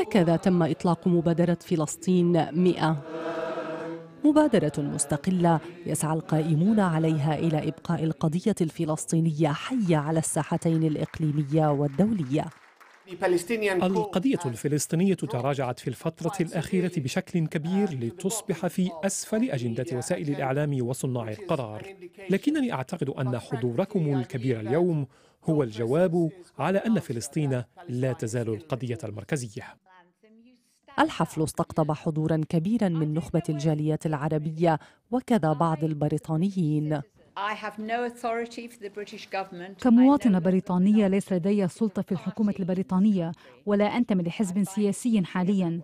هكذا تم إطلاق مبادرة فلسطين 100 مبادرة مستقلة يسعى القائمون عليها إلى إبقاء القضية الفلسطينية حية على الساحتين الإقليمية والدولية القضية الفلسطينية تراجعت في الفترة الأخيرة بشكل كبير لتصبح في أسفل أجندة وسائل الإعلام وصناع القرار لكنني أعتقد أن حضوركم الكبير اليوم هو الجواب على أن فلسطين لا تزال القضية المركزية الحفل استقطب حضورا كبيرا من نخبة الجاليات العربية وكذا بعض البريطانيين كمواطنة بريطانية ليس لدي سلطة في الحكومة البريطانية ولا أنتمي لحزب سياسي حاليا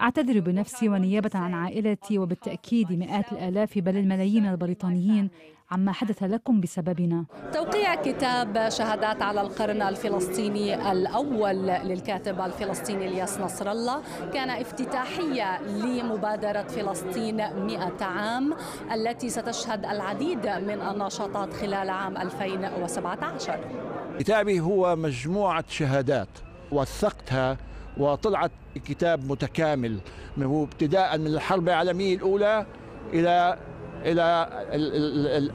أعتذر بنفسي ونيابة عن عائلتي وبالتأكيد مئات الآلاف بل الملايين البريطانيين عما حدث لكم بسببنا توقيع كتاب شهادات على القرن الفلسطيني الأول للكاتب الفلسطيني الياس نصر الله كان افتتاحية لمبادرة فلسطين 100 عام التي ستشهد العديد من النشاطات خلال عام 2017 كتابي هو مجموعة شهادات وثقتها وطلعت كتاب متكامل هو ابتداء من الحرب العالمية الأولى إلى إلى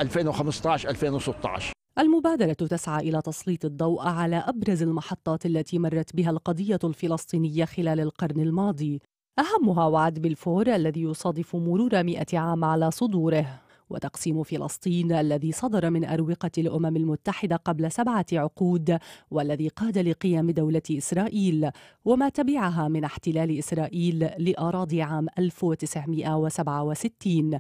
2015 2016 المبادرة تسعى إلى تسليط الضوء على أبرز المحطات التي مرت بها القضية الفلسطينية خلال القرن الماضي أهمها وعد بالفور الذي يصادف مرور مئة عام على صدوره وتقسيم فلسطين الذي صدر من أروقة الأمم المتحدة قبل سبعة عقود والذي قاد لقيام دولة إسرائيل وما تبعها من احتلال إسرائيل لأراضي عام 1967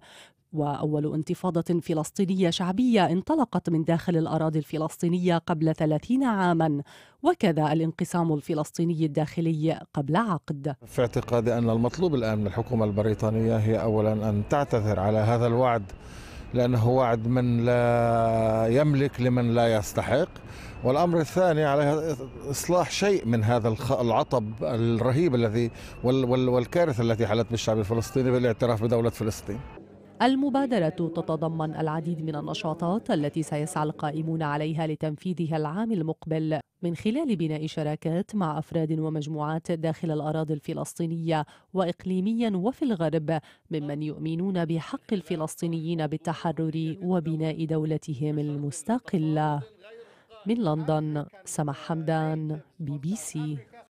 وأول انتفاضة فلسطينية شعبية انطلقت من داخل الأراضي الفلسطينية قبل 30 عاما وكذا الانقسام الفلسطيني الداخلي قبل عقد في اعتقادي أن المطلوب الآن من الحكومة البريطانية هي أولا أن تعتذر على هذا الوعد لأنه وعد من لا يملك لمن لا يستحق والأمر الثاني على إصلاح شيء من هذا العطب الرهيب الذي والكارثة التي حلت بالشعب الفلسطيني بالاعتراف بدولة فلسطين المبادرة تتضمن العديد من النشاطات التي سيسعى القائمون عليها لتنفيذها العام المقبل من خلال بناء شراكات مع أفراد ومجموعات داخل الأراضي الفلسطينية وإقليميا وفي الغرب ممن يؤمنون بحق الفلسطينيين بالتحرر وبناء دولتهم المستقلة من لندن سمح حمدان بي بي سي